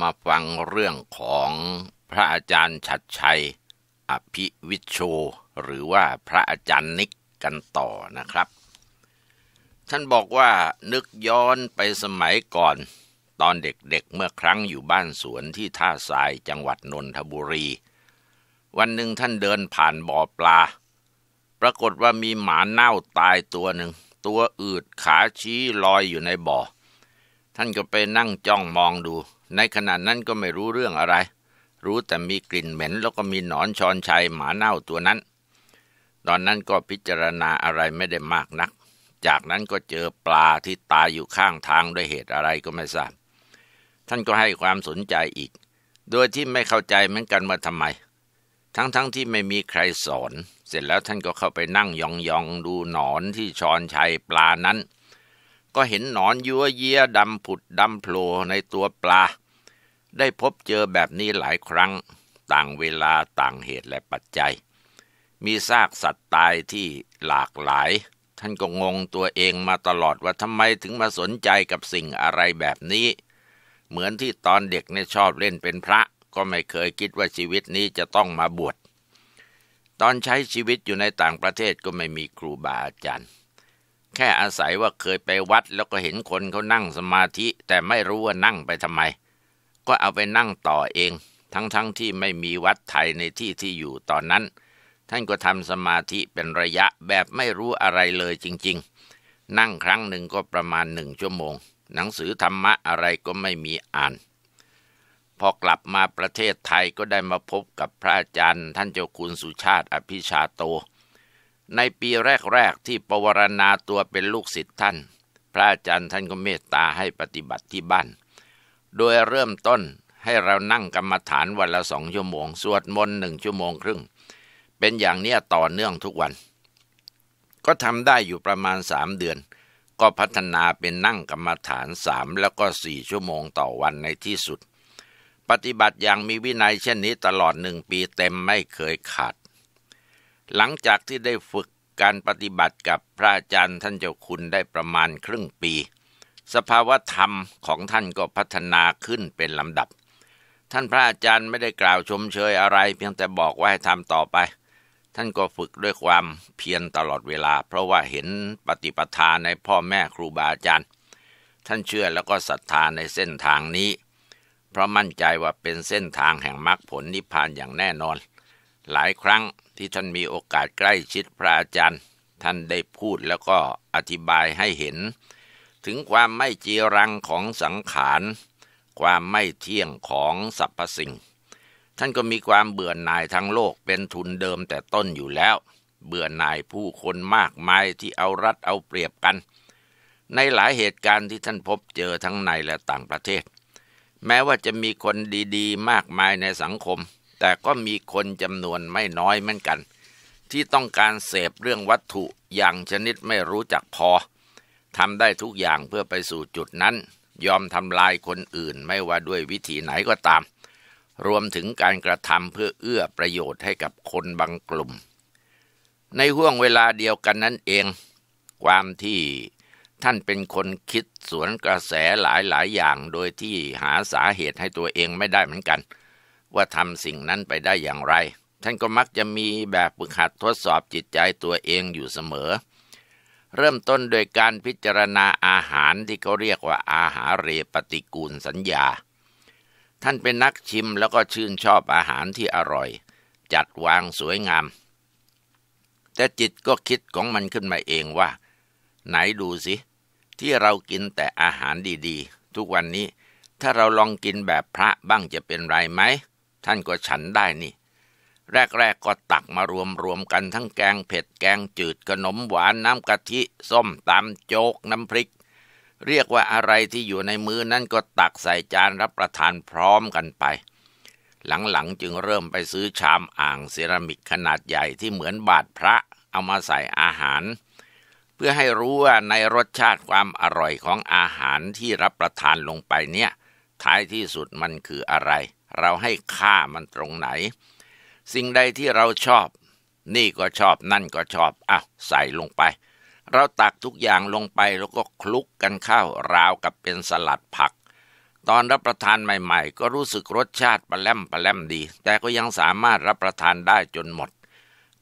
มาฟังเรื่องของพระอาจารย์ชัดชัย อภิวิชโช หรือว่าพระอาจารย์นิกกันต่อนะครับ ท่านบอกว่านึกย้อนไปสมัยก่อนตอนเด็กๆเเมื่อครั้งอยู่บ้านสวนที่ท่าทรายจังหวัดนนทบุรี วันหนึ่งท่านเดินผ่านบ่อปลา ปรากฏว่ามีหมาเน่าตายตัวหนึ่ง ตัวอืดขาชี้ลอยอยู่ในบ่อท่านก็ไปนั่งจ้องมองดูในขณะนั้นก็ไม่รู้เรื่องอะไร รู้แต่มีกลิ่นเหม็นแล้วก็มีหนอนชอนชัยหมาเน่าตัวนั้น ตอนนั้นก็พิจารณาอะไรไม่ได้มากนัก จากนั้นก็เจอปลาที่ตายอยู่ข้างทางด้วยเหตุอะไรก็ไม่ทราบท่านก็ให้ความสนใจอีก โดยที่ไม่เข้าใจเหมือนกันว่าทำไม ทั้งๆทที่ไม่มีใครสอน เสร็จแล้วท่านก็เข้าไปนั่งยองๆดูหนอนที่ชอนชัยปลานั้น ก็เห็นหนอนยัวเยียดำผุดดำโผล่ในตัวปลาได้พบเจอแบบนี้หลายครั้ง ต่างเวลาต่างเหตุและปัจจัย มีซากสัตว์ตายที่หลากหลาย ท่านก็งงตัวเองมาตลอดว่าทำไมถึงมาสนใจกับสิ่งอะไรแบบนี้ เหมือนที่ตอนเด็กเนี่ยชอบเล่นเป็นพระ ก็ไม่เคยคิดว่าชีวิตนี้จะต้องมาบวช ตอนใช้ชีวิตอยู่ในต่างประเทศก็ไม่มีครูบาอาจารย์ แค่อาศัยว่าเคยไปวัดแล้วก็เห็นคนเขานั่งสมาธิ แต่ไม่รู้ว่านั่งไปทำไมก็เอาไปนั่งต่อเองทั้งๆทที่ไม่มีวัดไทยในที่ที่อยู่ตอนนั้น ท่านก็ทำสมาธิเป็นระยะแบบไม่รู้อะไรเลยจริง ๆ นั่งครั้งหนึ่งก็ประมาณหนึ่งชั่วโมง หนังสือธรรมะอะไรก็ไม่มีอ่าน พอกลับมาประเทศไทยก็ได้มาพบกับพระอาจารย์ท่านเจ้าคุณสุชาติอภิชาโต ในปีแรกๆที่ปวารณาตัวเป็นลูกศิษย์ท่าน พระอาจารย์ท่านก็เมตตาให้ปฏิบัติที่บ้านโดยเริ่มต้นให้เรานั่งกรรมฐานวันละสองชั่วโมง สวดมนต์หนึ่งชั่วโมงครึ่ง เป็นอย่างเนี้ยต่อเนื่องทุกวัน ก็ทำได้อยู่ประมาณสามเดือน ก็พัฒนาเป็นนั่งกรรมฐานสามแล้วก็สี่ชั่วโมงต่อวันในที่สุด ปฏิบัติอย่างมีวินัยเช่นนี้ตลอดหนึ่งปีเต็มไม่เคยขาด หลังจากที่ได้ฝึกการปฏิบัติกับพระอาจารย์ท่านเจ้าคุณได้ประมาณครึ่งปีสภาวะธรรมของท่านก็พัฒนาขึ้นเป็นลำดับ ท่านพระอาจารย์ไม่ได้กล่าวชมเชยอะไร เพียงแต่บอกว่าให้ทำต่อไป ท่านก็ฝึกด้วยความเพียรตลอดเวลาเพราะว่าเห็นปฏิปทาในพ่อแม่ครูบาอาจารย์ ท่านเชื่อแล้วก็ศรัทธาในเส้นทางนี้ เพราะมั่นใจว่าเป็นเส้นทางแห่งมรรคผลนิพพานอย่างแน่นอน หลายครั้งที่ท่านมีโอกาสใกล้ชิดพระอาจารย์ ท่านได้พูดแล้วก็อธิบายให้เห็นถึงความไม่จีรังของสังขาร ความไม่เที่ยงของสรรพสิ่ง ท่านก็มีความเบื่อหน่ายทั้งโลกเป็นทุนเดิมแต่ต้นอยู่แล้ว เบื่อหน่ายผู้คนมากมายที่เอารัดเอาเปรียบกัน ในหลายเหตุการณ์ที่ท่านพบเจอทั้งในและต่างประเทศ แม้ว่าจะมีคนดีๆ มากมายในสังคม แต่ก็มีคนจำนวนไม่น้อยเหมือนกัน ที่ต้องการเสพเรื่องวัตถุอย่างชนิดไม่รู้จักพอทำได้ทุกอย่างเพื่อไปสู่จุดนั้น ยอมทำลายคนอื่น ไม่ว่าด้วยวิธีไหนก็ตาม รวมถึงการกระทำเพื่อเอื้อประโยชน์ให้กับคนบางกลุ่ม ในห่วงเวลาเดียวกันนั่นเอง ความที่ท่านเป็นคนคิดสวนกระแสหลายๆ อย่างโดยที่หาสาเหตุให้ตัวเองไม่ได้เหมือนกัน ว่าทำสิ่งนั้นไปได้อย่างไรท่านก็มักจะมีแบบฝึกหัดทดสอบจิตใจตัวเองอยู่เสมอเริ่มต้นโดยการพิจารณาอาหารที่เขาเรียกว่า อาหารเรปฏิกูลสัญญา ท่านเป็นนักชิมแล้วก็ชื่นชอบอาหารที่อร่อย จัดวางสวยงาม แต่จิตก็คิดของมันขึ้นมาเองว่า ไหนดูสิ ที่เรากินแต่อาหารดีๆ ทุกวันนี้ ถ้าเราลองกินแบบพระบ้างจะเป็นไรไหมท่านก็ฉันได้นี่แรก ๆก็ตักมารวมรวมกันทั้งแกงเผ็ดแกงจืดขนมหวาน น้ำกะทิส้มตำโจ๊กน้ำพริก เรียกว่าอะไรที่อยู่ในมือนั่นก็ตักใส่จานรับประทานพร้อมกันไป หลังๆจึงเริ่มไปซื้อชามอ่างเซรามิกขนาดใหญ่ที่เหมือนบาทพระเอามาใส่อาหาร เพื่อให้รู้ว่าในรสชาติความอร่อยของอาหารที่รับประทานลงไปเนี่ย ท้ายที่สุดมันคืออะไร เราให้ค่ามันตรงไหนสิ่งใดที่เราชอบ นี่ก็ชอบนั่นก็ชอบอ้าวใส่ลงไป เราตักทุกอย่างลงไปแล้วก็คลุกกันเข้า ราวกับเป็นสลัดผัก ตอนรับประทานใหม่ๆ ก็รู้สึกรสชาติปลาแลมปลาแลมดี แต่ก็ยังสามารถรับประทานได้จนหมด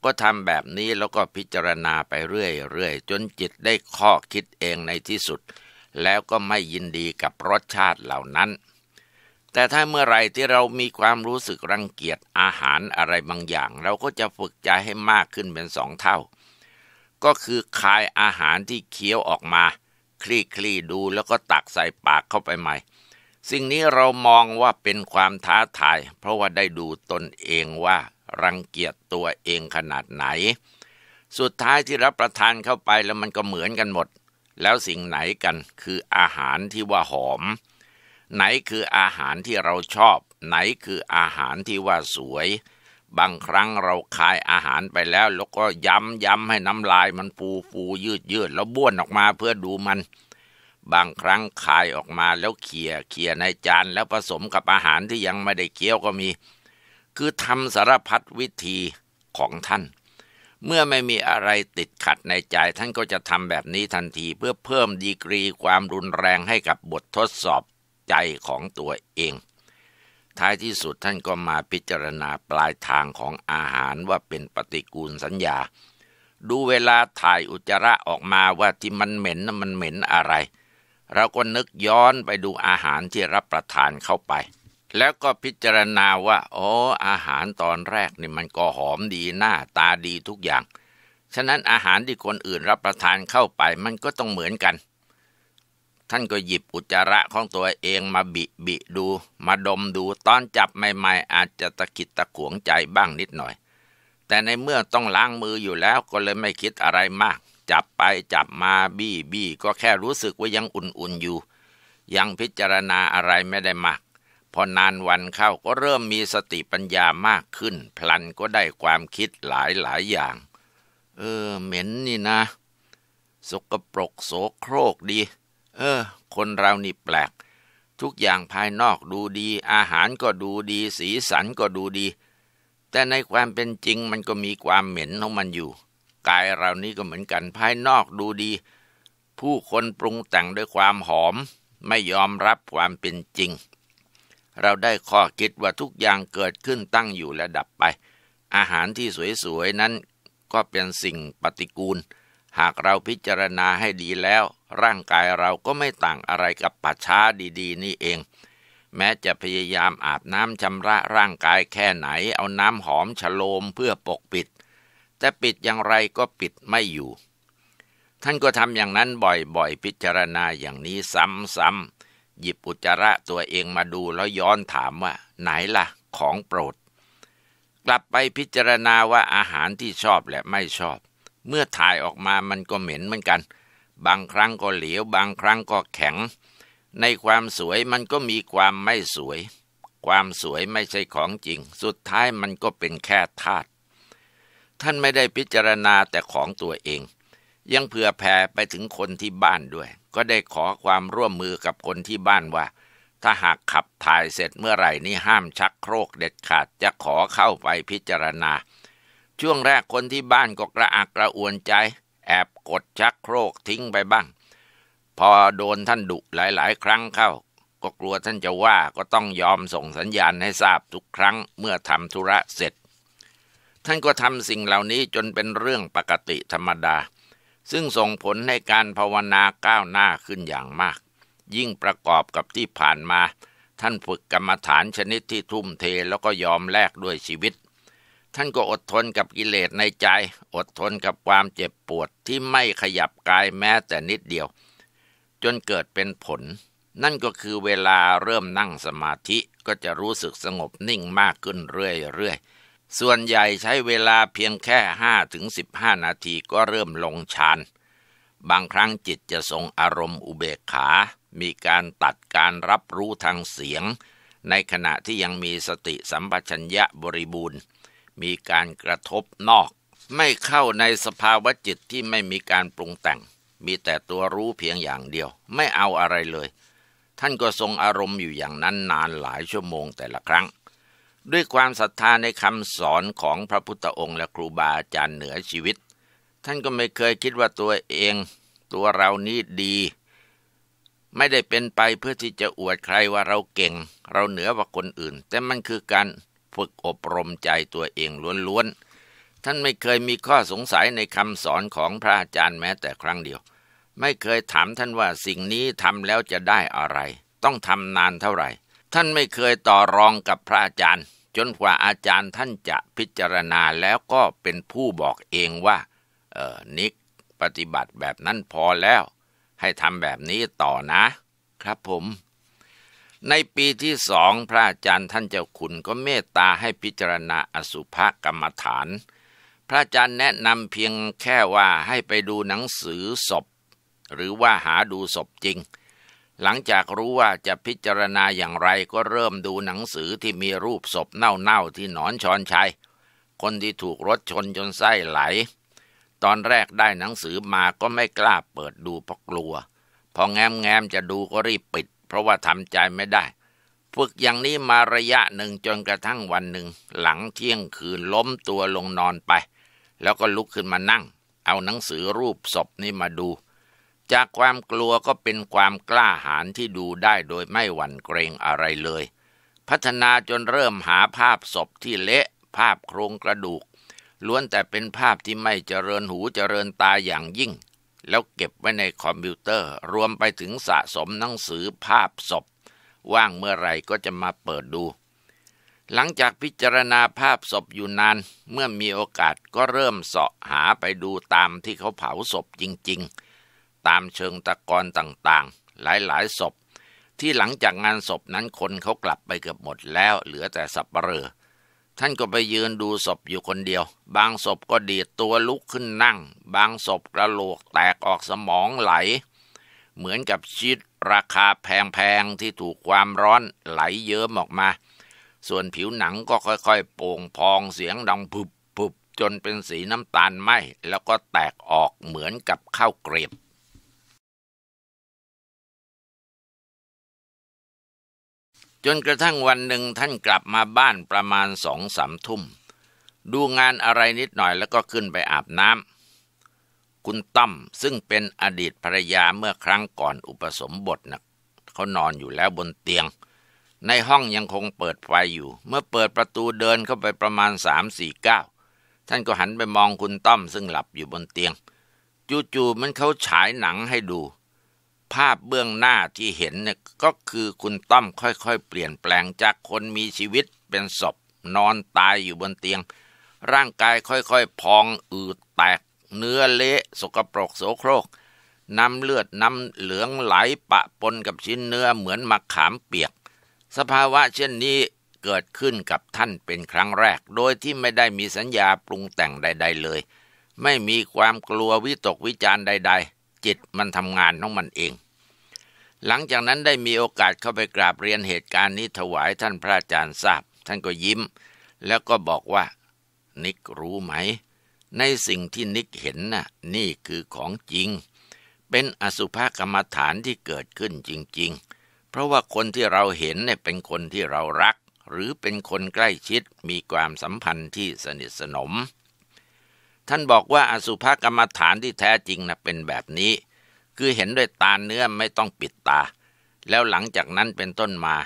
ก็ทำแบบนี้แล้วก็พิจารณาไปเรื่อยๆจนจิตได้ข้อคิดเองในที่สุด แล้วก็ไม่ยินดีกับรสชาติเหล่านั้นแต่ถ้าเมื่อไรที่เรามีความรู้สึกรังเกียจอาหารอะไรบางอย่าง เราก็จะฝึกใจให้มากขึ้นเป็นสองเท่า ก็คือ คายอาหารที่เคี้ยวออกมา คลี่คลี่ดูแล้วก็ตักใส่ปากเข้าไปใหม่ สิ่งนี้เรามองว่าเป็นความท้าทาย เพราะว่าได้ดูตนเองว่ารังเกียจตัวเองขนาดไหน สุดท้ายที่รับประทานเข้าไปแล้วมันก็เหมือนกันหมด แล้วสิ่งไหนกันคืออาหารที่ว่าหอมไหนคืออาหารที่เราชอบ ไหนคืออาหารที่ว่าสวย บางครั้งเราขายอาหารไปแล้วแล้วก็ย้ำย้ำให้น้ำลายมันฟูฟูยืดยืดแล้วบ้วนออกมาเพื่อดูมัน บางครั้งขายออกมาแล้วเคี่ยเคี่ยในจานแล้วผสมกับอาหารที่ยังไม่ได้เคี้ยวก็มี คือทำสารพัดวิธีของท่าน เมื่อไม่มีอะไรติดขัดในใจท่านก็จะทำแบบนี้ทันที เพื่อเพิ่มดีกรีความรุนแรงให้กับบททดสอบใจของตัวเอง ท้ายที่สุดท่านก็มาพิจารณาปลายทางของอาหารว่าเป็นปฏิกูลสัญญา ดูเวลาถ่ายอุจจาระออกมาว่าที่มันเหม็นมันเหม็นอะไร เราก็นึกย้อนไปดูอาหารที่รับประทานเข้าไป แล้วก็พิจารณาว่าโอ้อาหารตอนแรก นี่มันก็หอมดีหน้า ตาดีทุกอย่าง ฉะนั้นอาหารที่คนอื่นรับประทานเข้าไปมันก็ต้องเหมือนกันท่านก็หยิบอุจจาระของตัวเองมาบิบิดูมาดมดูตอนจับใหม่ๆอาจจะตะกิดตะขวงใจบ้างนิดหน่อย แต่ในเมื่อต้องล้างมืออยู่แล้วก็เลยไม่คิดอะไรมาก จับไปจับมาบี้บี้ก็แค่รู้สึกว่ายังอุ่นๆอยู่ ยังพิจารณาอะไรไม่ได้มากพอนานวันเข้าก็เริ่มมีสติปัญญามากขึ้น พลันก็ได้ความคิดหลายๆอย่าง เออเหม็นนี่นะสกปรกโสโครกดีเออ คนเรานี่แปลก ทุกอย่างภายนอกดูดี อาหารก็ดูดี สีสันก็ดูดี แต่ในความเป็นจริงมันก็มีความเหม็นของมันอยู่ กายเรานี่ก็เหมือนกัน ภายนอกดูดี ผู้คนปรุงแต่งด้วยความหอม ไม่ยอมรับความเป็นจริง เราได้ข้อคิดว่าทุกอย่างเกิดขึ้นตั้งอยู่และดับไป อาหารที่สวยๆนั้น ก็เป็นสิ่งปฏิกูล หากเราพิจารณาให้ดีแล้วร่างกายเราก็ไม่ต่างอะไรกับป่าช้าดี ๆ นี่เอง แม้จะพยายามอาบน้ำชำระร่างกายแค่ไหนเอาน้ำหอมฉโลมเพื่อปกปิด แต่ปิดอย่างไรก็ปิดไม่อยู่ ท่านก็ทำอย่างนั้นบ่อย ๆ พิจารณาอย่างนี้ซ้ำๆหยิบอุจจาระตัวเองมาดูแล้วย้อนถามว่า ไหนละ่ะ ของโปรด กลับไปพิจารณาว่าอาหารที่ชอบและไม่ชอบ เมื่อถ่ายออกมามันก็เหม็นเหมือนกันเบางครั้งก็เหลวบางครั้งก็แข็ง ในความสวยมันก็มีความไม่สวย ความสวยไม่ใช่ของจริง สุดท้ายมันก็เป็นแค่ธาตุท่านไม่ได้พิจารณาแต่ของตัวเอง ยังเผื่อแผ่ไปถึงคนที่บ้านด้วย ก็ได้ขอความร่วมมือกับคนที่บ้านว่า ถ้าหากขับถ่ายเสร็จเมื่อไหร่นี่ห้ามชักโครกเด็ดขาดจะขอเข้าไปพิจารณา ช่วงแรกคนที่บ้านก็กระอักกระอ่วนใจแอบกดชักโครกทิ้งไปบ้าง พอโดนท่านดุหลายๆครั้งเข้า ก็กลัวท่านจะว่าก็ต้องยอมส่งสัญญาณให้ทราบทุกครั้งเมื่อทำธุระเสร็จ ท่านก็ทำสิ่งเหล่านี้จนเป็นเรื่องปกติธรรมดา ซึ่งส่งผลให้การภาวนาก้าวหน้าขึ้นอย่างมาก ยิ่งประกอบกับที่ผ่านมา ท่านฝึกกรรมฐานชนิดที่ทุ่มเทแล้วก็ยอมแลกด้วยชีวิตท่านก็อดทนกับกิเลสในใจ อดทนกับความเจ็บปวดที่ไม่ขยับกายแม้แต่นิดเดียว จนเกิดเป็นผล นั่นก็คือเวลาเริ่มนั่งสมาธิก็จะรู้สึกสงบนิ่งมากขึ้นเรื่อยๆ ส่วนใหญ่ใช้เวลาเพียงแค่ 5-15 นาทีก็เริ่มลงฌาน บางครั้งจิตจะทรงอารมณ์อุเบกขา มีการตัดการรับรู้ทางเสียง ในขณะที่ยังมีสติสัมปชัญญะบริบูรณ์มีการกระทบนอก ไม่เข้าในสภาวะจิตที่ไม่มีการปรุงแต่ง มีแต่ตัวรู้เพียงอย่างเดียว ไม่เอาอะไรเลย ท่านก็ทรงอารมณ์อยู่อย่างนั้นนานหลายชั่วโมงแต่ละครั้ง ด้วยความศรัทธาในคำสอนของพระพุทธองค์และครูบาอาจารย์เหนือชีวิต ท่านก็ไม่เคยคิดว่าตัวเอง ตัวเรานี้ดี ไม่ได้เป็นไปเพื่อที่จะอวดใครว่าเราเก่ง เราเหนือกว่าคนอื่น แต่มันคือการฝึกอบรมใจตัวเองล้วนๆ ท่านไม่เคยมีข้อสงสัยในคำสอนของพระอาจารย์แม้แต่ครั้งเดียว ไม่เคยถามท่านว่าสิ่งนี้ทำแล้วจะได้อะไร ต้องทำนานเท่าไหร่ ท่านไม่เคยต่อรองกับพระอาจารย์ จนกว่าอาจารย์ท่านจะพิจารณาแล้วก็เป็นผู้บอกเองว่า เออนิกปฏิบัติแบบนั้นพอแล้ว ให้ทำแบบนี้ต่อนะ ครับผมในปีที่สองพระอาจารย์ท่านเจ้าขุนก็เมตตาให้พิจารณาอสุภกรรมฐาน พระอาจารย์แนะนำเพียงแค่ว่าให้ไปดูหนังสือศพ หรือว่าหาดูศพจริง หลังจากรู้ว่าจะพิจารณาอย่างไรก็เริ่มดูหนังสือที่มีรูปศพเน่าๆที่หนอนชอนชัย คนที่ถูกรถชนจนไส้ไหล ตอนแรกได้หนังสือมาก็ไม่กล้าเปิดดูเพราะกลัว พอแง้มแง้มจะดูก็รีบปิดเพราะว่าทำใจไม่ได้ ฝึกอย่างนี้มาระยะหนึ่งจนกระทั่งวันหนึ่งหลังเที่ยงคืนล้มตัวลงนอนไปแล้วก็ลุกขึ้นมานั่งเอาหนังสือรูปศพนี่มาดู จากความกลัวก็เป็นความกล้าหาญที่ดูได้โดยไม่หวั่นเกรงอะไรเลย พัฒนาจนเริ่มหาภาพศพที่เละ ภาพโครงกระดูก ล้วนแต่เป็นภาพที่ไม่เจริญหูเจริญตาอย่างยิ่งแล้วเก็บไว้ในคอมพิวเตอร์รวมไปถึงสะสมหนังสือภาพศพ ว่างเมื่อไรก็จะมาเปิดดู หลังจากพิจารณาภาพศพอยู่นานเมื่อมีโอกาสก็เริ่มเสาะหาไปดูตามที่เขาเผาศพจริง ๆ ตามเชิงตะกอนต่างๆ หลายๆ ศพ ที่หลังจากงานศพนั้นคนเขากลับไปเกือบหมดแล้วเหลือแต่สับเปลือท่านก็ไปยืนดูศพอยู่คนเดียว บางศพก็ดีดตัวลุกขึ้นนั่ง บางศพกระโหลกแตกออกสมองไหล เหมือนกับชีตราคาแพงๆ ที่ถูกความร้อนไหลเยิ้มออกมา ส่วนผิวหนังก็ค่อยๆ โป่งพองเสียงดังผุบๆจนเป็นสีน้ำตาลไหมแล้วก็แตกออกเหมือนกับข้าวเกรียบจนกระทั่งวันหนึ่งท่านกลับมาบ้านประมาณสองสามทุ่มดูงานอะไรนิดหน่อยแล้วก็ขึ้นไปอาบน้ำคุณต้อมซึ่งเป็นอดีตภรรยาเมื่อครั้งก่อนอุปสมบทนะเขานอนอยู่แล้วบนเตียง ในห้องยังคงเปิดไฟอยู่ เมื่อเปิดประตูเดินเข้าไปประมาณสามสี่เก้าท่านก็หันไปมองคุณต้อมซึ่งหลับอยู่บนเตียง จู่ๆมันเขาฉายหนังให้ดูภาพเบื้องหน้าที่เห็นเนี่ยก็คือคุณต้อมค่อยๆเปลี่ยนแปลงจากคนมีชีวิตเป็นศพ นอนตายอยู่บนเตียง ร่างกายค่อยๆพองอืดแตกเนื้อเละสกปรกโสโครก น้ำเลือด น้ำเหลืองไหลปะปนกับชิ้นเนื้อเหมือนมะขามเปียก สภาวะเช่นนี้เกิดขึ้นกับท่านเป็นครั้งแรกโดยที่ไม่ได้มีสัญญาปรุงแต่งใด ๆ เลย ไม่มีความกลัววิตกวิจารใด ๆจิตมันทำงานของมันเอง หลังจากนั้นได้มีโอกาสเข้าไปกราบเรียนเหตุการณ์นี้ถวายท่านพระอาจารย์ทราบท่านก็ยิ้ม แล้วก็บอกว่า นิกรู้ไหม ในสิ่งที่นิกเห็นนะ่ะนี่คือของจริง เป็นอสุภกรรมฐานที่เกิดขึ้นจริงๆ เพราะว่าคนที่เราเห็นเนี่ยเป็นคนที่เรารัก หรือเป็นคนใกล้ชิดมีความสัมพันธ์ที่สนิทสนมท่านบอกว่าอสุภกรรมฐานที่แท้จริงนะเป็นแบบนี้ คือเห็นด้วยตาเนื้อไม่ต้องปิดตา แล้วหลังจากนั้นเป็นต้นมา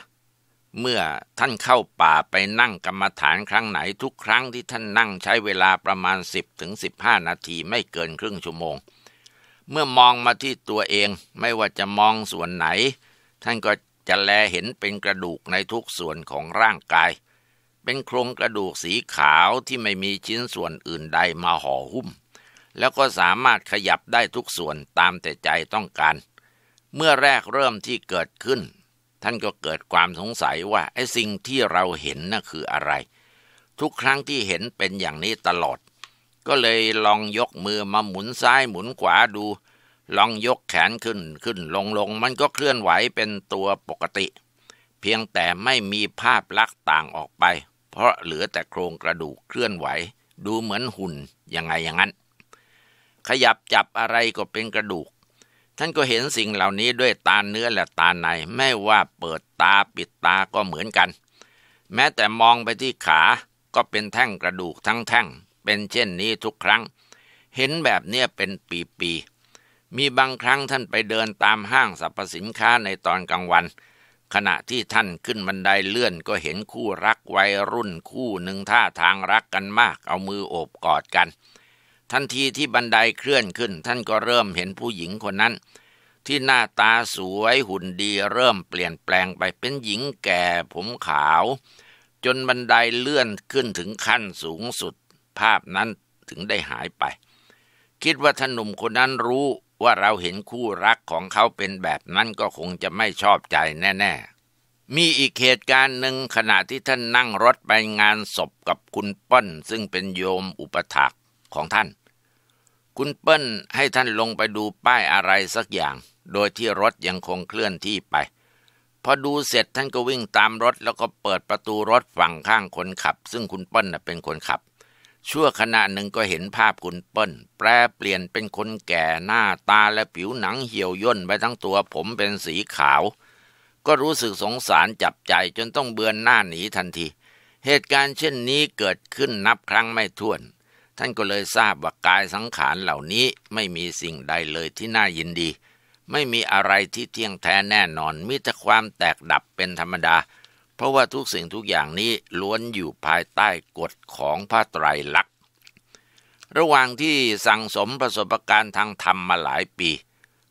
เมื่อท่านเข้าป่าไปนั่งกรรมฐานครั้งไหนทุกครั้งที่ท่านนั่งใช้เวลาประมาณ 10 ถึง 15 นาทีไม่เกินครึ่งชั่วโมง เมื่อมองมาที่ตัวเองไม่ว่าจะมองส่วนไหน ท่านก็จะแลเห็นเป็นกระดูกในทุกส่วนของร่างกายเป็นโครงกระดูกสีขาวที่ไม่มีชิ้นส่วนอื่นใดมาห่อหุ้ม แล้วก็สามารถขยับได้ทุกส่วนตามแต่ใจต้องการ เมื่อแรกเริ่มที่เกิดขึ้น ท่านก็เกิดความสงสัยว่าไอ้สิ่งที่เราเห็นน่ะคืออะไร ทุกครั้งที่เห็นเป็นอย่างนี้ตลอด ก็เลยลองยกมือมาหมุนซ้ายหมุนขวาดู ลองยกแขนขึ้นขึ้นลงลงมันก็เคลื่อนไหวเป็นตัวปกติ เพียงแต่ไม่มีภาพลักษณ์ต่างออกไปเพราะเหลือแต่โครงกระดูกเคลื่อนไหวดูเหมือนหุ่นยังไงอย่างนั้น ขยับจับอะไรก็เป็นกระดูก ท่านก็เห็นสิ่งเหล่านี้ด้วยตาเนื้อและตาใน ไม่ว่าเปิดตาปิดตาก็เหมือนกัน แม้แต่มองไปที่ขาก็เป็นแท่งกระดูกทั้งแท่งเป็นเช่นนี้ทุกครั้ง เห็นแบบเนี้ยเป็นปีๆมีบางครั้งท่านไปเดินตามห้างสรรพสินค้าในตอนกลางวันขณะที่ท่านขึ้นบันไดเลื่อนก็เห็นคู่รักวัยรุ่นคู่หนึ่งท่าทางรักกันมาก เอามือโอบกอดกัน ทันทีที่บันไดเคลื่อนขึ้นท่านก็เริ่มเห็นผู้หญิงคนนั้น ที่หน้าตาสวยหุ่นดีเริ่มเปลี่ยนแปลงไปเป็นหญิงแก่ผมขาว จนบันไดเลื่อนขึ้นถึงขั้นสูงสุดภาพนั้นถึงได้หายไป คิดว่าท่านหนุ่มคนนั้นรู้ว่าเราเห็นคู่รักของเขาเป็นแบบนั้นก็คงจะไม่ชอบใจแน่ๆ มีอีกเหตุการณ์หนึ่งขณะที่ท่านนั่งรถไปงานศพกับคุณเปิ้ลซึ่งเป็นโยมอุปถักของท่าน คุณเปิ้ลให้ท่านลงไปดูป้ายอะไรสักอย่าง โดยที่รถยังคงเคลื่อนที่ไป พอดูเสร็จท่านก็วิ่งตามรถแล้วก็เปิดประตูรถฝั่งข้างคนขับ ซึ่งคุณเปิ้ลเป็นคนขับชั่วขณะหนึ่งก็เห็นภาพคุณเปิ้ลแปรเปลี่ยนเป็นคนแก่หน้าตาและผิวหนังเหี่ยวย่นไปทั้งตัวผมเป็นสีขาว ก็รู้สึกสงสารจับใจจนต้องเบือนหน้าหนีทันที เหตุการณ์เช่นนี้เกิดขึ้นนับครั้งไม่ถ้วน ท่านก็เลยทราบว่ากายสังขารเหล่านี้ไม่มีสิ่งใดเลยที่น่ายินดี ไม่มีอะไรที่เที่ยงแท้แน่นอนมีแต่ความแตกดับเป็นธรรมดาราะว่าทุกสิ่งทุกอย่างนี้ล้วนอยู่ภายใต้กฎของพระไตรลักษณ์ ระหว่างที่สั่งสมประสบการณ์ทางธรรมมาหลายปี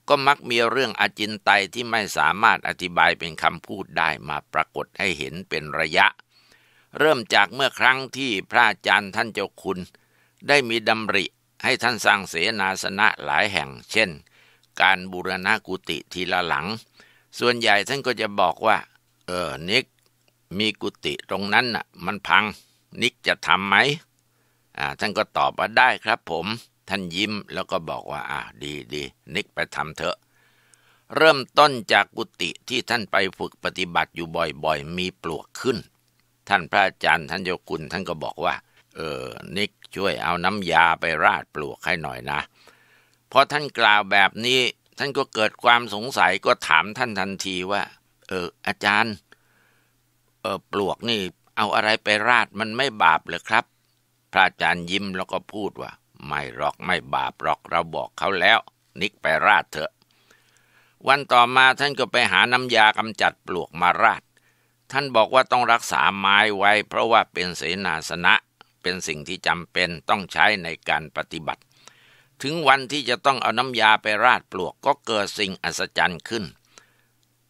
ก็มักมีเรื่องอจินไตยที่ไม่สามารถอธิบายเป็นคำพูดได้มาปรากฏให้เห็นเป็นระยะ เริ่มจากเมื่อครั้งที่พระอาจารย์ท่านเจ้าคุณ ได้มีดำริให้ท่านสร้างเสนาสนะหลายแห่ง เช่น การบูรณะกุฏิทีละหลัง ส่วนใหญ่ท่านก็จะบอกว่า เออนิกมีกุฏิตรงนั้นน่ะมันพัง นิกจะทำไหมอ่าท่านก็ตอบว่า ได้ครับผม ท่านยิ้ม แล้วก็บอกว่า อ่าดีดีนิกไปทำเถอะ เริ่มต้นจากกุฏิที่ท่านไปฝึกปฏิบัติอยู่บ่อย ๆ มีปลวกขึ้น ท่านพระอาจารย์ท่านโยคุณท่านก็บอกว่า เออ นิกช่วยเอาน้ำยาไปราดปลวกให้หน่อยนะพอท่านกล่าวแบบนี้ ท่านก็เกิดความสงสัยก็ถามท่านทันทีว่า เออ อาจารย์เออปลวกนี่เอาอะไรไปราดมันไม่บาปเลยครับ พระอาจารย์ยิ้มแล้วก็พูดว่า ไม่หรอกไม่บาปหรอกเราบอกเขาแล้ว นิกไปราดเถอะ วันต่อมาท่านก็ไปหาน้ำยากำจัดปลวกมาราด ท่านบอกว่าต้องรักษาไม้ไว้ เพราะว่าเป็นเสนาสนะ เป็นสิ่งที่จำเป็นต้องใช้ในการปฏิบัติ ถึงวันที่จะต้องเอาน้ำยาไปราดปลวกก็เกิดสิ่งอัศจรรย์ขึ้น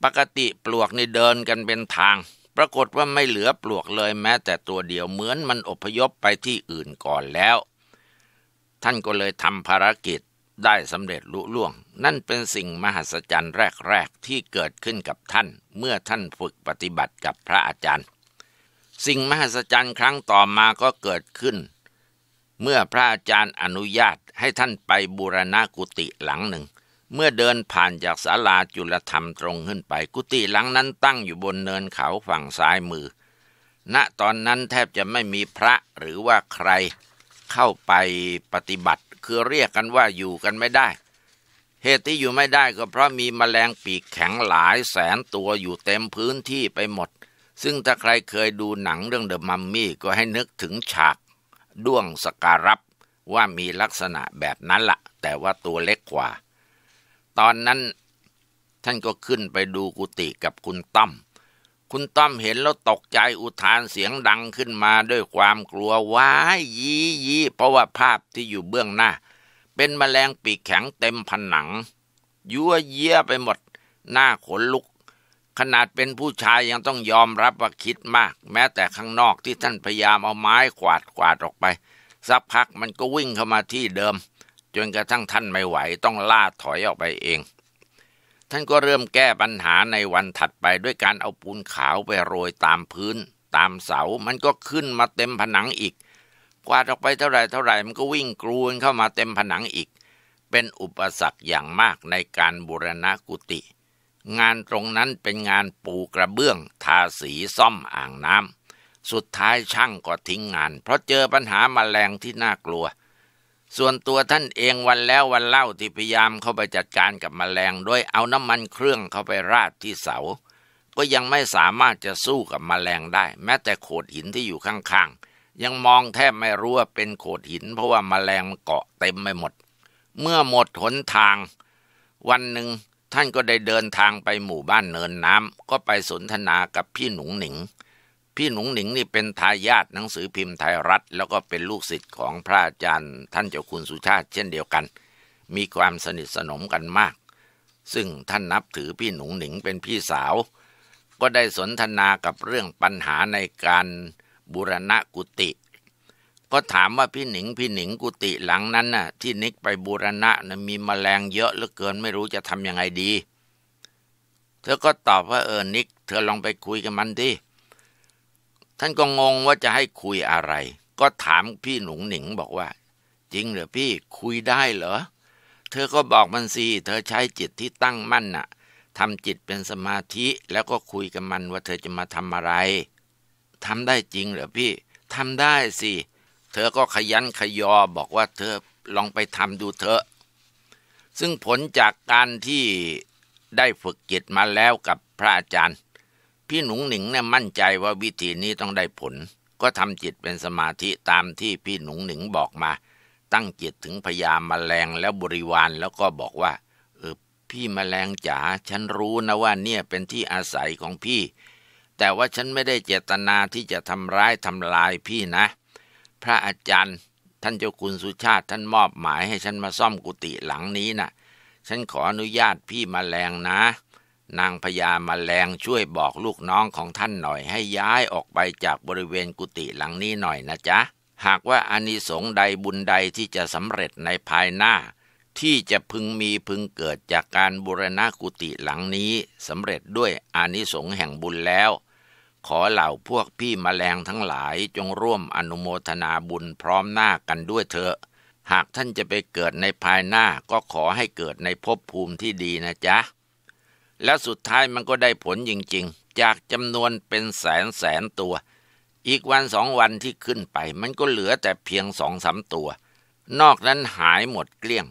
ปกติปลวกนี่เดินกันเป็นทางปรากฏว่าไม่เหลือปลวกเลยแม้ แต่ตัวเดียวเหมือนมันอพยพไปที่อื่นก่อนแล้ว ท่านก็เลยทำภารกิจได้สำเร็จลุล่วง นั่นเป็นสิ่งมหัศจรรย์แรกๆที่เกิดขึ้นกับท่านเมื่อท่านฝึกปฏิบัติกับพระอาจารย์ สิ่งมหัศจรรย์ครั้งต่อมาก็เกิดขึ้นเมื่อพระอาจารย์อนุญาตให้ท่านไปบูรณะกุฏิหลังหนึ่งเมื่อเดินผ่านจากศาลาจุลธรรมตรงขึ้นไปกุฏิหลังนั้นตั้งอยู่บนเนินเขาฝั่งซ้ายมือ ณ ตอนนั้นแทบจะไม่มีพระหรือว่าใครเข้าไปปฏิบัติ คือเรียกกันว่าอยู่กันไม่ได้ เหตุที่อยู่ไม่ได้ก็เพราะมีมแมลงปีกแข็งหลายแสนตัวอยู่เต็มพื้นที่ไปหมด ซึ่งถ้าใครเคยดูหนังเรื่องเดอะมัมมี่ก็ให้นึกถึงฉากด้วงสการับว่ามีลักษณะแบบนั้นละ่ะ แต่ว่าตัวเล็กกว่าตอนนั้น ท่านก็ขึ้นไปดูกุฏิกับคุณตั้ม คุณตั้มเห็นแล้วตกใจอุทานเสียงดังขึ้นมาด้วยความกลัวว้ายยียีเพราะว่าภาพที่อยู่เบื้องหน้า เป็นมแมลงปีกแข็งเต็มผนัง ยั่วเยี่ยไปหมด หน้าขนลุก ขนาดเป็นผู้ชายยังต้องยอมรับว่าคิดมาก แม้แต่ข้างนอกที่ท่านพยายามเอาไม้กวาดกวาดออกไปสักพักมันก็วิ่งเข้ามาที่เดิมจนกระทั่งท่านไม่ไหวต้องล่าถอยออกไปเองท่านก็เริ่มแก้ปัญหาในวันถัดไปด้วยการเอาปูนขาวไปโรยตามพื้น ตามเสามันก็ขึ้นมาเต็มผนังอีก กวาดออกไปเท่าไรเท่าไรมันก็วิ่งกรูนเข้ามาเต็มผนังอีก เป็นอุปสรรคอย่างมากในการบูรณะกุฏิงานตรงนั้นเป็นงานปูกระเบื้อง ทาสีซ่อมอ่างน้ำสุดท้ายช่างก็ทิ้งงาน เพราะเจอปัญหามาแมลงที่น่ากลัวส่วนตัวท่านเองวันแล้ววันเล่าที่พยายามเข้าไปจัดการกับมแมลงโดยเอาน้ำมันเครื่องเข้าไปราดที่เสา ก็ยังไม่สามารถจะสู้กับมแมลงได้ แม้แต่โขดหินที่อยู่ข้างๆ ยังมองแทบไม่รู้ว่าเป็นโขดหิน เพราะว่ามแมลงมันเกาะเต็มไปหมด เมื่อหมดหนทาง วันหนึ่งท่านก็ได้เดินทางไปหมู่บ้านเนินน้ำก็ไปสนทนากับพี่หนุงหนิงพี่หนุงหนิงนี่เป็นทายาทหนังสือพิมพ์ไทยรัฐ แล้วก็เป็นลูกศิษย์ของพระอาจารย์ท่านเจ้าคุณสุชาติเช่นเดียวกัน มีความสนิทสนมกันมาก ซึ่งท่านนับถือพี่หนุงหนิงเป็นพี่สาว ก็ได้สนทนากับเรื่องปัญหาในการบุรณะกุฏิก็ถามว่าพี่หนิงพี่หนิงกุฏิหลังนั้นน่ะที่นิกไปบูรณะนะมีมแมลงเยอะเหลือเกินไม่รู้จะทำยังไงดี เธอก็ตอบว่าเออนิกเธอลองไปคุยกับมันดิท่านก็งงว่าจะให้คุยอะไร ก็ถามพี่หนุ่งหนิงบอกว่าจริงเหรอพี่คุยได้เหรอ เธอก็บอกมันสิ เธอใช้จิตที่ตั้งมั่นน่ะทำจิตเป็นสมาธิแล้วก็คุยกับมันว่า เธอจะมาทำอะไรทำได้จริง เหรอพี่ทำได้สิ เธอก็ขยันขยอบอกว่า เธอลองไปทำดูเถอะ ซึ่งผลจากการที่ได้ฝึกจิตมาแล้วกับพระอาจารย์พี่หนุงหนิงเนี่ยมั่นใจว่าวิธีนี้ต้องได้ผล ก็ทำจิตเป็นสมาธิตามที่พี่หนุงหนิงบอกมา ตั้งจิตถึงพยามาแมลงแล้วบริวาร แล้วก็บอกว่าเออพี่มแมลงจ๋าฉันรู้นะว่า เนี่ยเป็นที่อาศัยของพี่ แต่ว่าฉันไม่ได้เจตนาที่จะทำร้ายทำลายพี่นะ พระอาจารย์ ท่านเจ้าคุณสุชาติท่านมอบหมายให้ฉันมาซ่อมกุฏิหลังนี้นะ่ะ ฉันขออนุญาตพี่มแมลงนะนางพญามาแรงช่วยบอกลูกน้องของท่านหน่อยให้ย้ายออกไปจากบริเวณกุฏิหลังนี้หน่อยนะจ๊ะ หากว่าอานิสงส์ใดบุญใดที่จะสำเร็จในภายหน้า ที่จะพึงมีพึงเกิดจากการบุรณะกุฏิหลังนี้สำเร็จด้วย อานิสงส์แห่งบุญแล้ว ขอเหล่าพวกพี่มแมลงทั้งหลาย จงร่วมอนุโมทนาบุญพร้อมหน้ากันด้วยเถอะหากท่านจะไปเกิดในภายหน้าก็ขอให้เกิดในภพภูมิที่ดีนะจ๊ะและสุดท้ายมันก็ได้ผลจริงๆ จากจำนวนเป็นแสนแสนตัว อีกวันสองวันที่ขึ้นไปมันก็เหลือแต่เพียงสองสาตัว นอกนั้นหายหมดเกลี้ยง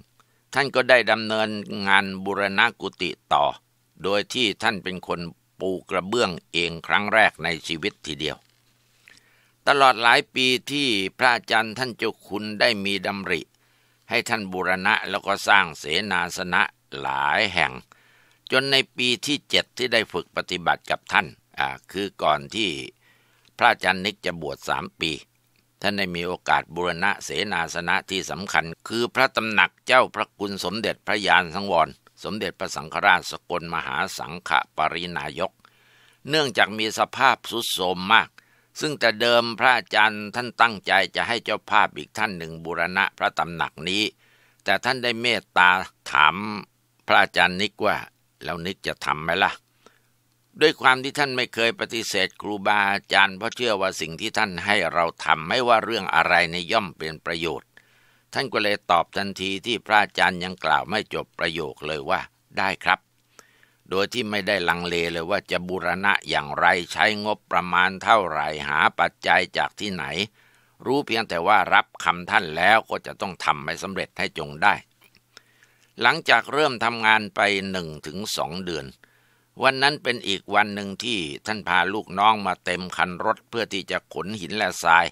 ท่านก็ได้ดำเนินงานบุรณะกุฏิต่อ โดยที่ท่านเป็นคนปูกระเบื้องเองครั้งแรกในชีวิตทีเดียว ตลอดหลายปีที่พระอาจารย์ท่านเจ้าคุณได้มีดำริ ให้ท่านบุรณะแล้วก็สร้างเสนาสนะหลายแห่งจนในปีที่เจ็ดที่ได้ฝึกปฏิบัติกับท่านอ่าคือก่อนที่พระอาจารย์นิกจะบวชสามปี ท่านได้มีโอกาสบุรณะเสนาสนะที่สำคัญ คือพระตำหนักเจ้าพระคุณสมเด็จพระยานสังวร สมเด็จพระสังฆราชสกลมหาสังฆปรินายก เนื่องจากมีสภาพสุดโทมมาก ซึ่งแต่เดิมพระอาจารย์ท่านตั้งใจจะให้เจ้าภาพอีกท่านหนึ่งบุรณะพระตำหนักนี้ แต่ท่านได้เมตตาถามพระอาจารย์นิกว่าแล้วนึกจะทำไหมล่ะ ด้วยความที่ท่านไม่เคยปฏิเสธครูบาอาจารย์ เพราะเชื่อว่าสิ่งที่ท่านให้เราทำไม่ว่าเรื่องอะไรในย่อมเป็นประโยชน์ ท่านก็เลยตอบทันทีที่พระอาจารย์ยังกล่าวไม่จบประโยคเลยว่า ได้ครับ โดยที่ไม่ได้ลังเลเลยว่าจะบูรณะอย่างไรใช้งบประมาณเท่าไหร่หาปัจจัยจากที่ไหน รู้เพียงแต่ว่ารับคำท่านแล้วก็จะต้องทำให้สำเร็จให้จงได้หลังจากเริ่มทำงานไปหนึ่งถึงสองเดือน วันนั้นเป็นอีกวันหนึ่งที่ท่านพาลูกน้องมาเต็มคันรถเพื่อที่จะขนหินและทราย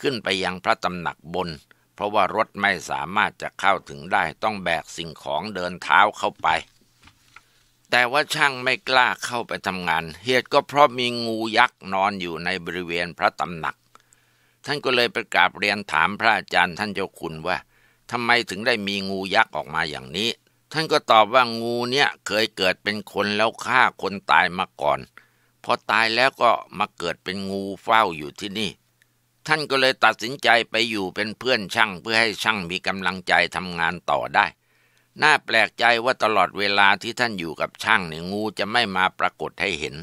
ขึ้นไปยังพระตำหนักบน เพราะว่ารถไม่สามารถจะเข้าถึงได้ต้องแบกสิ่งของเดินเท้าเข้าไป แต่ว่าช่างไม่กล้าเข้าไปทำงาน เหตุก็เพราะมีงูยักษ์นอนอยู่ในบริเวณพระตำหนัก ท่านก็เลยประกาศเรียนถามพระอาจารย์ท่านเจ้าคุณว่าทำไมถึงได้มีงูยักษ์ออกมาอย่างนี้ ท่านก็ตอบว่างูเนี่ยเคยเกิดเป็นคนแล้วฆ่าคนตายมาก่อน พอตายแล้วก็มาเกิดเป็นงูเฝ้าอยู่ที่นี่ ท่านก็เลยตัดสินใจไปอยู่เป็นเพื่อนช่างเพื่อให้ช่างมีกำลังใจทำงานต่อได้ น่าแปลกใจว่าตลอดเวลาที่ท่านอยู่กับช่างเนี่ยงูจะไม่มาปรากฏให้เห็น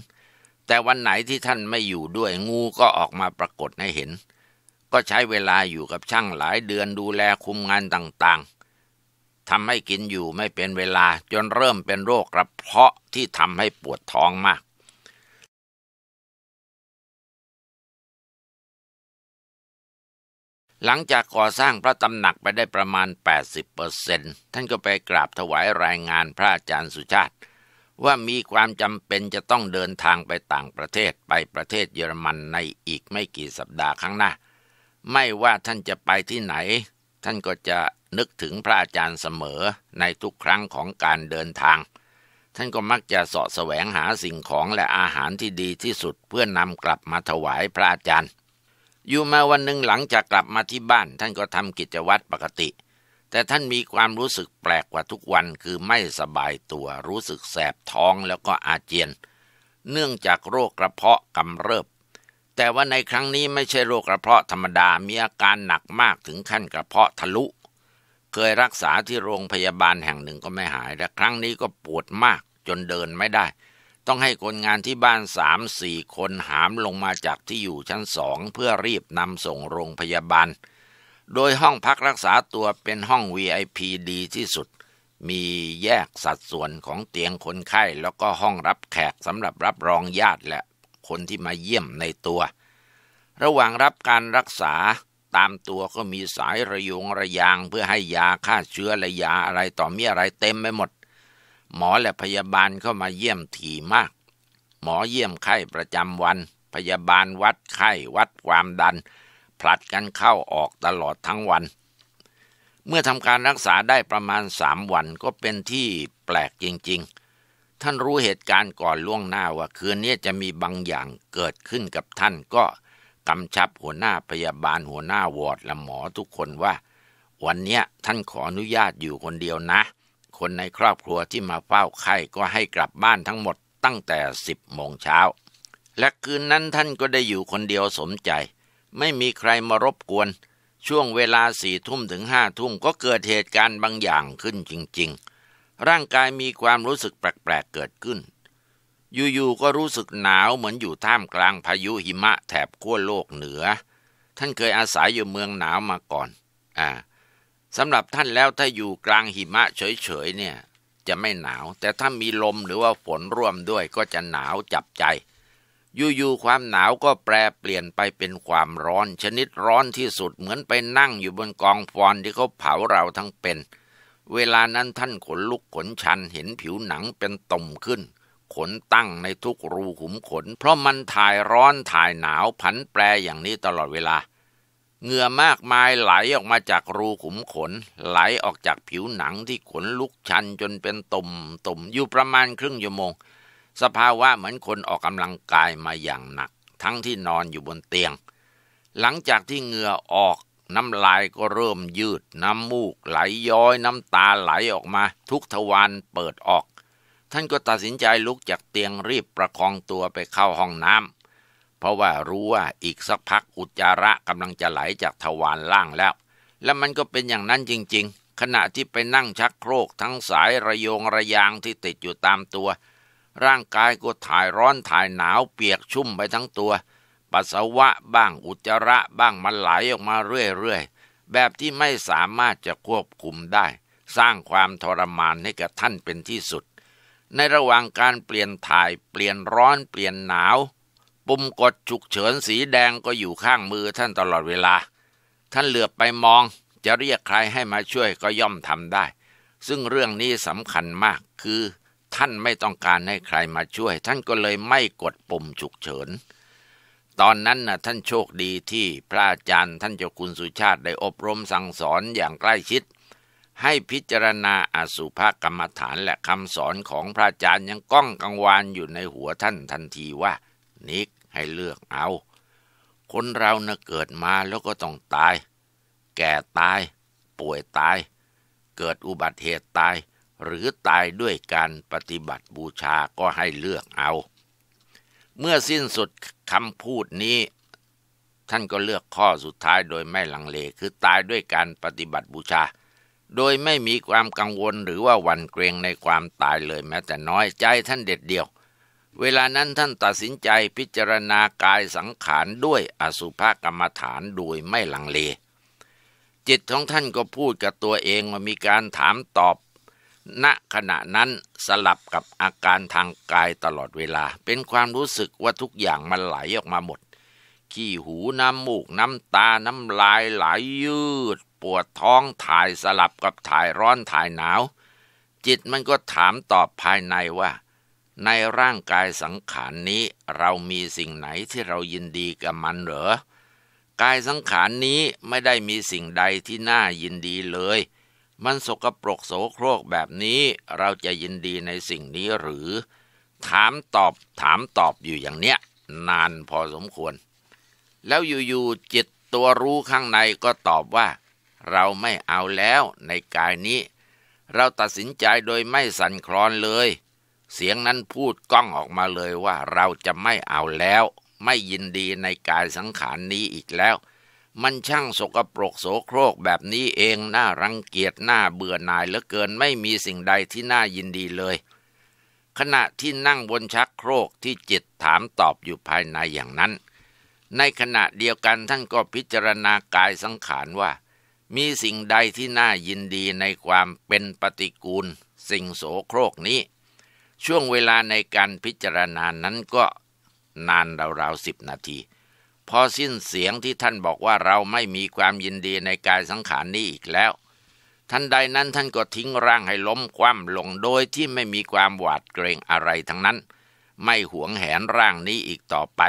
แต่วันไหนที่ท่านไม่อยู่ด้วยงูก็ออกมาปรากฏให้เห็นก็ใช้เวลาอยู่กับช่างหลายเดือนดูแลคุมงานต่างๆ ทำให้กินอยู่ไม่เป็นเวลาจนเริ่มเป็นโรคกระเพาะที่ทำให้ปวดท้องมาก หลังจากก่อสร้างพระตำหนักไปได้ประมาณ 80%เซนท่านก็ไปกราบถวายรายงานพระอาจารย์สุชาติ ว่ามีความจำเป็นจะต้องเดินทางไปต่างประเทศไปประเทศเยอรมันในอีกไม่กี่สัปดาห์ข้างหน้าไม่ว่าท่านจะไปที่ไหน ท่านก็จะนึกถึงพระอาจารย์เสมอในทุกครั้งของการเดินทาง ท่านก็มักจะเสาะแสวงหาสิ่งของและอาหารที่ดีที่สุดเพื่อนำกลับมาถวายพระอาจารย์ อยู่มาวันหนึ่งหลังจากกลับมาที่บ้านท่านก็ทำกิจวัตรปกติ แต่ท่านมีความรู้สึกแปลกกว่าทุกวันคือไม่สบายตัวรู้สึกแสบท้องแล้วก็อาเจียน เนื่องจากโรคกระเพาะกำเริบแต่ว่าในครั้งนี้ไม่ใช่โรคกระเพาะธรรมดามีอาการหนักมากถึงขั้นกระเพาะทะลุ เคยรักษาที่โรงพยาบาลแห่งหนึ่งก็ไม่หาย และครั้งนี้ก็ปวดมากจนเดินไม่ได้ ต้องให้คนงานที่บ้านสามสี่คนหามลงมาจากที่อยู่ชั้นสองเพื่อรีบนำส่งโรงพยาบาล โดยห้องพักรักษาตัวเป็นห้อง VIP ดีที่สุด มีแยกสัดส่วนของเตียงคนไข้ แล้วก็ห้องรับแขกสำหรับรับรองญาติและคนที่มาเยี่ยมในตัว ระหว่างรับการรักษาตามตัวก็มีสายระยงระยางเพื่อให้ยาฆ่าเชื้อและยาอะไรต่อมีอะไรเต็มไปหมด หมอและพยาบาลเข้ามาเยี่ยมถี่มาก หมอเยี่ยมไข้ประจำวัน พยาบาลวัดไข้วัดความดันผลัดกันเข้าออกตลอดทั้งวัน เมื่อทำการรักษาได้ประมาณสามวันก็เป็นที่แปลกจริงๆท่านรู้เหตุการณ์ก่อนล่วงหน้าว่า คืนนี้จะมีบางอย่างเกิดขึ้นกับท่านก็กำชับหัวหน้าพยาบาลหัวหน้าวอร์ดและหมอทุกคนว่า วันนี้ท่านขออนุญาตอยู่คนเดียวนะ คนในครอบครัวที่มาเฝ้าไข้ก็ให้กลับบ้านทั้งหมดตั้งแต่สิบโมงเช้าและคืนนั้นท่านก็ได้อยู่คนเดียวสมใจ ไม่มีใครมารบกวนช่วงเวลาสี่ทุ่มถึงห้าทุ่มก็เกิดเหตุการณ์บางอย่างขึ้นจริง ๆร่างกายมีความรู้สึกแปลกๆ เกิดขึ้น อยู่ๆก็รู้สึกหนาวเหมือนอยู่ท่ามกลางพายุหิมะ แถบขั้วโลกเหนือ ท่านเคยอาศัยอยู่เมืองหนาวมาก่อน อ่า สำหรับท่านแล้วถ้าอยู่กลางหิมะเฉยๆเนี่ย จะไม่หนาว แต่ถ้ามีลมหรือว่าฝนร่วมด้วยก็จะหนาวจับใจ อยู่ๆความหนาวก็แปรเปลี่ยนไปเป็นความร้อนชนิดร้อนที่สุดเหมือนไปนั่งอยู่บนกองฟอนที่เขาเผาเราทั้งเป็นเวลานั้นท่านขนลุกขนชันเห็นผิวหนังเป็นตุ่มขึ้น ขนตั้งในทุกรูขุมขนเพราะมันถ่ายร้อนถ่ายหนาวผันแปรอย่างนี้ตลอดเวลาเหงื่อมากมายไหลออกมาจากรูขุมขนไหลออกจากผิวหนังที่ขนลุกชันจนเป็นตุ่มตุ่มอยู่ประมาณครึ่งชั่วโมง สภาวะเหมือนคนออกกำลังกายมาอย่างหนักทั้งที่นอนอยู่บนเตียง หลังจากที่เหงื่อออกน้ำลายก็เริ่มยืด น้ำมูก ไหลย้อย น้ำตาไหลออกมาทุกทวารเปิดออกท่านก็ตัดสินใจลุกจากเตียงรีบประคองตัวไปเข้าห้องน้ำเพราะว่ารู้ว่าอีกสักพักอุจจาระกำลังจะไหลจากทวารล่างแล้ว และมันก็เป็นอย่างนั้นจริงๆ ขณะที่ไปนั่งชักโครกทั้งสายระโยงระยางที่ติดอยู่ตามตัว ร่างกายก็ถ่ายร้อนถ่ายหนาวเปียกชุ่มไปทั้งตัวปัสสาวะบ้างอุจจาระบ้างมันไหลออกมาเรื่อยๆแบบที่ไม่สามารถจะควบคุมได้ สร้างความทรมานให้กับท่านเป็นที่สุด ในระหว่างการเปลี่ยนถ่ายเปลี่ยนร้อนเปลี่ยนหนาว ปุ่มกดฉุกเฉินสีแดงก็อยู่ข้างมือท่านตลอดเวลา ท่านเหลือบไปมองจะเรียกใครให้มาช่วยก็ย่อมทำได้ ซึ่งเรื่องนี้สำคัญมากคือ ท่านไม่ต้องการให้ใครมาช่วย ท่านก็เลยไม่กดปุ่มฉุกเฉินตอนนั้นนะ่ะท่านโชคดีที่พระอาจารย์ท่านเจ้าคุณสุชาติได้อบรมสั่งสอนอย่างใกล้ชิด ให้พิจารณาอสุภกรรมฐานและคำสอนของพระอาจารย์ยังก้องกังวานอยู่ในหัวท่านทันทีว่า นิกให้เลือกเอา คนเรานะ่ะเกิดมาแล้วก็ต้องตาย แก่ตาย ป่วยตาย เกิดอุบัติเหตุตาย หรือตายด้วยการปฏิบัติบูชาก็ให้เลือกเอาเมื่อสิ้นสุดคำพูดนี้ ท่านก็เลือกข้อสุดท้ายโดยไม่ลังเล คือตายด้วยการปฏิบัติบูชา โดยไม่มีความกังวลหรือว่าหวั่นเกรงในความตายเลยแม้แต่น้อยใจท่านเด็ดเดียว เวลานั้นท่านตัดสินใจพิจารณากายสังขารด้วยอสุภกรรมฐานโดยไม่ลังเล จิตของท่านก็พูดกับตัวเองว่ามีการถามตอบณขณะนั้นสลับกับอาการทางกายตลอดเวลาเป็นความรู้สึกว่าทุกอย่างมันไหลออกมาหมดขี้หูน้ำมูกน้ำตาน้ำลายไหลยยืด ปวดท้องถ่ายสลับกับถ่ายร้อนถ่ายหนาวจิตมันก็ถามตอบภายในว่า ในร่างกายสังขารนนี้เรามีสิ่งไหนที่เรายินดีกับมันเหรอ กายสังขารนนี้ไม่ได้มีสิ่งใดที่น่ายินดีเลยมันสกปรกโสโครกแบบนี้ เราจะยินดีในสิ่งนี้หรือ ถามตอบถามตอบอยู่อย่างเนี้ยนานพอสมควร แล้วอยู่ๆจิตตัวรู้ข้างในก็ตอบว่า เราไม่เอาแล้วในกายนี้ เราตัดสินใจโดยไม่สั่นคลอนเลย เสียงนั้นพูดก้องออกมาเลยว่าเราจะไม่เอาแล้ว ไม่ยินดีในกายสังขารนนี้อีกแล้วมันช่างสกปรกโสโครกแบบนี้เองน่ารังเกียจน่าเบื่อหน่ายเหลือเกินไม่มีสิ่งใดที่น่ายินดีเลย ขณะที่นั่งบนชักโครก ที่จิตถามตอบอยู่ภายในอย่างนั้น ในขณะเดียวกันท่านก็พิจารณากายสังขารว่า มีสิ่งใดที่น่ายินดีในความเป็นปฏิกูลสิ่งโสโครกนี้ ช่วงเวลาในการพิจารณานั้นก็นานราวๆสิบนาทีพอสิ้นเสียงที่ท่านบอกว่าเราไม่มีความยินดีในกายสังขารนี้อีกแล้ว ท่านใดนั้นท่านก็ทิ้งร่างให้ล้มคว่ำลงโดยที่ไม่มีความหวาดเกรงอะไรทั้งนั้น ไม่หวงแหนร่างนี้อีกต่อไป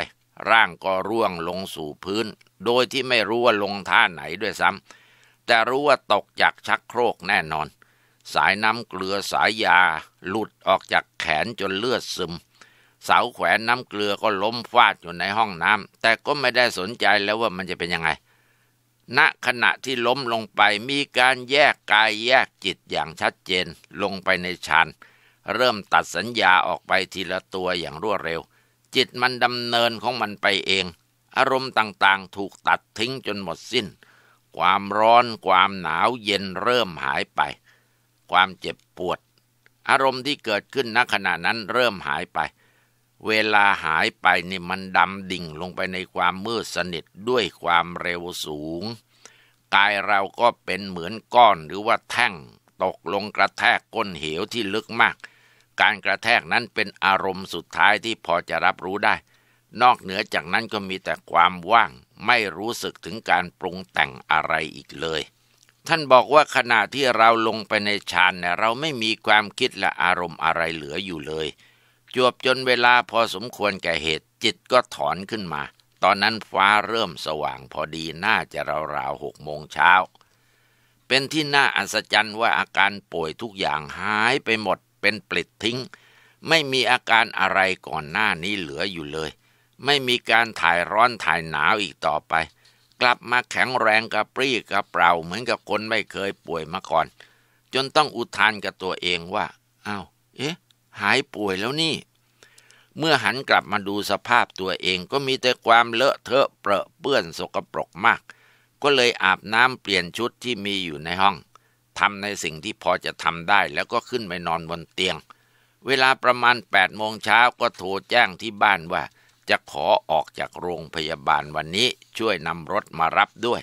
ร่างก็ร่วงลงสู่พื้นโดยที่ไม่รู้ว่าลงท่าไหนด้วยซ้ำ แต่รู้ว่าตกจากชักโครกแน่นอน สายน้ำเกลือสายยาหลุดออกจากแขนจนเลือดซึมเสาแขวนน้ำเกลือก็ล้มฟาดอยู่ในห้องน้ำ แต่ก็ไม่ได้สนใจแล้วว่ามันจะเป็นยังไง ณ ขณะที่ล้มลงไป มีการแยกกายแยกจิตอย่างชัดเจน ลงไปในฌานเริ่มตัดสัญญาออกไปทีละตัวอย่างรวดเร็ว จิตมันดำเนินของมันไปเอง อารมณ์ต่างๆถูกตัดทิ้งจนหมดสิ้น ความร้อนความหนาวเย็นเริ่มหายไป ความเจ็บปวด อารมณ์ที่เกิดขึ้นณขณะนั้นเริ่มหายไปเวลาหายไปนี่มันดำดิ่งลงไปในความมืดสนิทด้วยความเร็วสูงกายเราก็เป็นเหมือนก้อนหรือว่าแท่ง ตกลงกระแทกก้นเหวที่ลึกมาก การกระแทกนั้นเป็นอารมณ์สุดท้ายที่พอจะรับรู้ได้ นอกเหนือจากนั้นก็มีแต่ความว่าง ไม่รู้สึกถึงการปรุงแต่งอะไรอีกเลย ท่านบอกว่าขณะที่เราลงไปในฌานเนี่ยเราไม่มีความคิดและอารมณ์อะไรเหลืออยู่เลยจวบจนเวลาพอสมควรแก่เหตุจิตก็ถอนขึ้นมา ตอนนั้นฟ้าเริ่มสว่างพอดีน่าจะราวๆหกโมงเช้า เป็นที่น่าอัศจรรย์ว่าอาการป่วยทุกอย่างหายไปหมดเป็นปลิดทิ้ง ไม่มีอาการอะไรก่อนหน้านี้เหลืออยู่เลย ไม่มีการถ่ายร้อนถ่ายหนาวอีกต่อไป กลับมาแข็งแรงกระปรี้กระเปร่าเหมือนกับคนไม่เคยป่วยมาก่อน จนต้องอุทานกับตัวเองว่าอา้าวเอ๊ะหายป่วยแล้วนี่ เมื่อหันกลับมาดูสภาพตัวเองก็มีแต่ความเลอะเทอะเปรอะเปื้อนสกปรกมาก ก็เลยอาบน้ำเปลี่ยนชุดที่มีอยู่ในห้อง ทำในสิ่งที่พอจะทำได้แล้วก็ขึ้นไปนอนบนเตียง เวลาประมาณ8โมงเช้าก็โทรแจ้งที่บ้านว่า จะขอออกจากโรงพยาบาลวันนี้ช่วยนำรถมารับด้วย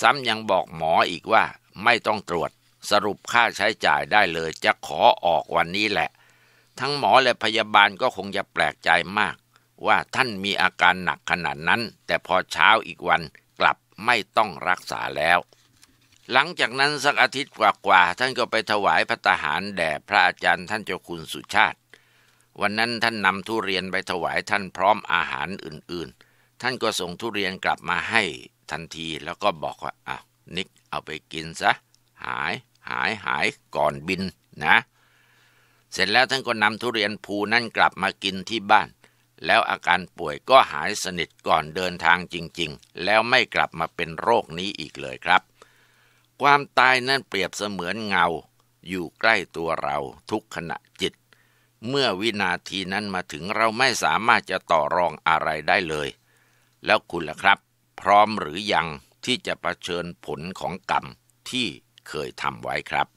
ซ้ำยังบอกหมออีกว่า ไม่ต้องตรวจ สรุปค่าใช้จ่ายได้เลยจะขอออกวันนี้แหละทั้งหมอและพยาบาลก็คงจะแปลกใจมาก ว่าท่านมีอาการหนักขนาดนั้น แต่พอเช้าอีกวันกลับไม่ต้องรักษาแล้ว หลังจากนั้นสักอาทิตย์กว่าๆท่านก็ไปถวายพระตาหารแด่พระอาจารย์ท่านเจ้าคุณสุชาติ วันนั้นท่านนำทุเรียนไปถวายท่านพร้อมอาหารอื่น ๆ ท่านก็ส่งทุเรียนกลับมาให้ ทันทีแล้วก็บอกว่าอ้าวนิกเอาไปกินซะหายหายหายก่อนบินนะเสร็จแล้วท่านก็นำทุเรียนภูนั่นกลับมากินที่บ้าน แล้วอาการป่วยก็หายสนิทก่อนเดินทางจริง ๆ แล้วไม่กลับมาเป็นโรคนี้อีกเลยครับ ความตายนั่นเปรียบเสมือนเงาอยู่ใกล้ตัวเราทุกขณะจิต เมื่อวินาทีนั้นมาถึงเราไม่สามารถจะต่อรองอะไรได้เลย แล้วคุณล่ะครับ พร้อมหรือยังที่จะะเผชิญผลของกรรมที่เคยทำไว้ครับ